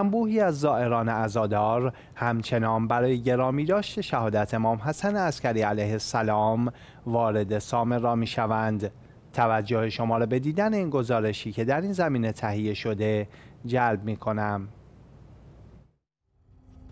انبوهی از زائران ازادار همچنان برای گرامی داشت شهادت امام حسن عسکری علیه السلام وارد سامر را می شوند. توجه شما را به دیدن این گزارشی که در این زمینه تهیه شده جلب می کنم.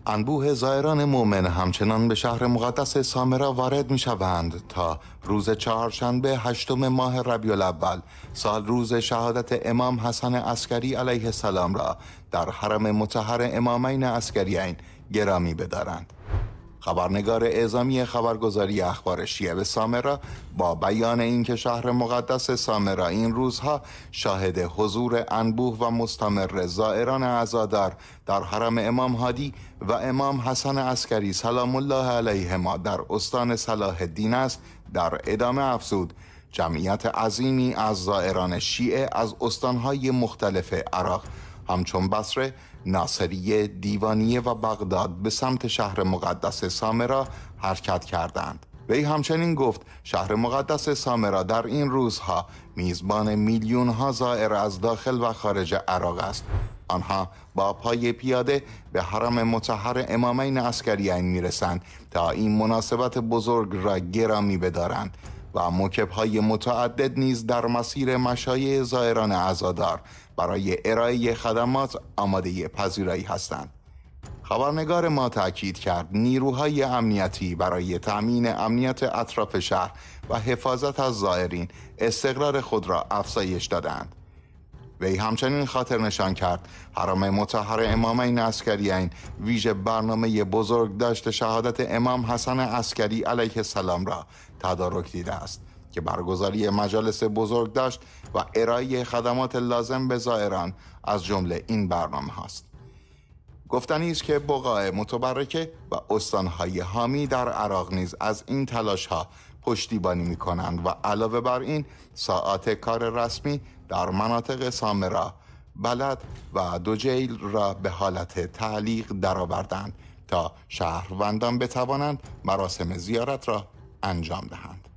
انبوه زائران مؤمن همچنان به شهر مقدس سامرا وارد می شوند تا روز چهارشنبه هشتم ماه ربیع الاول سال روز شهادت امام حسن عسکری علیه السلام را در حرم متحر امامین عسکریین گرامی بدارند. خبرنگار اعزامی خبرگزاری اخبار شیعه سامرا با بیان اینکه شهر مقدس سامرا این روزها شاهد حضور انبوه و مستمر زائران عزادار در حرم امام هادی و امام حسن عسکری سلام الله علیهما در استان صلاح الدین است در ادامه افزود جمعیت عظیمی از زائران شیعه از استانهای مختلف عراق همچون بصره ناصریه دیوانیه و بغداد به سمت شهر مقدس سامرا حرکت کردند وی همچنین گفت شهر مقدس سامرا در این روزها میزبان میلیون ها زائر از داخل و خارج عراق است آنها با پای پیاده به حرم متحر امامین می میرسند تا این مناسبت بزرگ را گرامی بدارند و موکب متعدد نیز در مسیر مشایع زائران عزادار برای ارائه خدمات آماده پذیرایی هستند. خبرنگار ما تاکید کرد نیروهای امنیتی برای تأمین امنیت اطراف شهر و حفاظت از زائرین استقرار خود را افزایش دادند. وی همچنین خاطر نشان کرد حرام متحر امامین این ویژه برنامه بزرگ داشت شهادت امام حسن اسکری علیه السلام را تدارک دیده است که برگزاری مجالس بزرگ داشت و ارائه خدمات لازم به زائران از جمله این برنامه هاست گفتنی است که بقای متبرکه و استانهای حامی در عراق نیز از این تلاش ها پشتیبانی می کنند و علاوه بر این ساعت کار رسمی در مناطق سامرا، بلد و دوجیل را به حالت تعلیق درآوردند تا شهروندان بتوانند مراسم زیارت را انجام دهند.